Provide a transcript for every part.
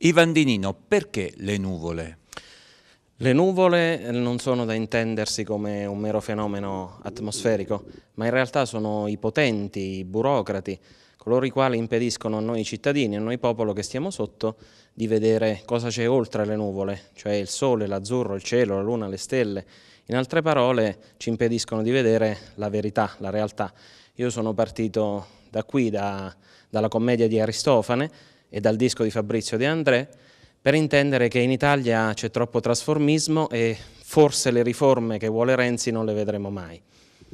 Ivan Dinino, perché le nuvole? Le nuvole eh, non sono da intendersi come un mero fenomeno atmosferico, ma in realtà sono i potenti, i burocrati, coloro i quali impediscono a noi cittadini, a noi popolo che stiamo sotto, di vedere cosa c'è oltre le nuvole, cioè il sole, l'azzurro, il cielo, la luna, le stelle. In altre parole ci impediscono di vedere la verità, la realtà. Io sono partito da qui, da, dalla commedia di Aristofane, e dal disco di Fabrizio De André, per intendere che in Italia c'è troppo trasformismo e forse le riforme che vuole Renzi non le vedremo mai.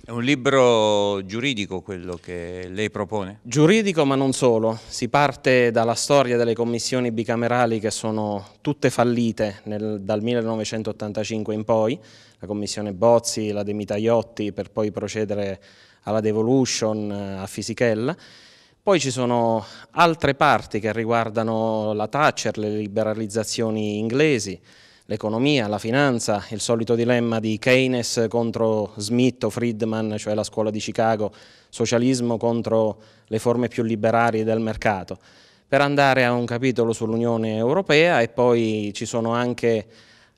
È un libro giuridico quello che lei propone? Giuridico ma non solo, si parte dalla storia delle commissioni bicamerali che sono tutte fallite nel, dal 1985 in poi, la commissione Bozzi, la De Mitaiotti per poi procedere alla devolution eh, a Fisichella poi ci sono altre parti che riguardano la Thatcher, le liberalizzazioni inglesi, l'economia, la finanza, il solito dilemma di Keynes contro Smith o Friedman, cioè la scuola di Chicago, socialismo contro le forme più liberali del mercato. Per andare a un capitolo sull'Unione Europea e poi ci sono anche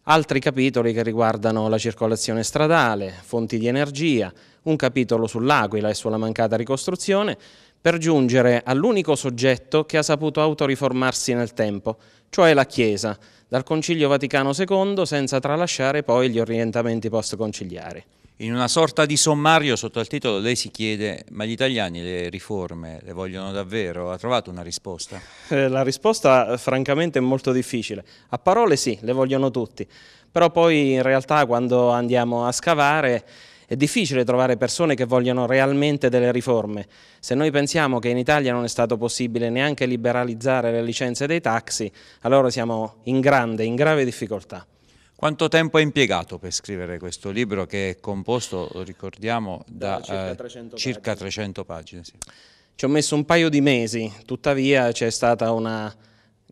altri capitoli che riguardano la circolazione stradale, fonti di energia, un capitolo sull'Aquila e sulla mancata ricostruzione, per giungere all'unico soggetto che ha saputo autoriformarsi nel tempo, cioè la Chiesa, dal Concilio Vaticano II senza tralasciare poi gli orientamenti post-conciliari. In una sorta di sommario sotto il titolo lei si chiede ma gli italiani le riforme le vogliono davvero? Ha trovato una risposta? Eh, la risposta eh, francamente è molto difficile. A parole sì, le vogliono tutti, però poi in realtà quando andiamo a scavare è difficile trovare persone che vogliono realmente delle riforme. Se noi pensiamo che in Italia non è stato possibile neanche liberalizzare le licenze dei taxi, allora siamo in grande, in grave difficoltà. Quanto tempo è impiegato per scrivere questo libro che è composto, lo ricordiamo, da, da circa 300 eh, circa pagine? 300 pagine sì. Ci ho messo un paio di mesi, tuttavia c'è stata una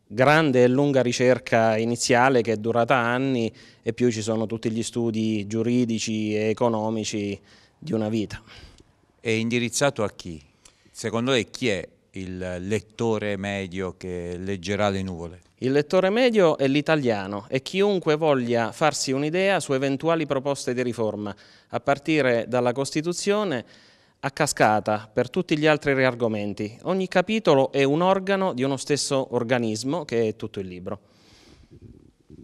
grande e lunga ricerca iniziale che è durata anni e più ci sono tutti gli studi giuridici e economici di una vita. È indirizzato a chi? Secondo lei chi è il lettore medio che leggerà le nuvole? Il lettore medio è l'italiano e chiunque voglia farsi un'idea su eventuali proposte di riforma, a partire dalla Costituzione a cascata per tutti gli altri argomenti. Ogni capitolo è un organo di uno stesso organismo che è tutto il libro.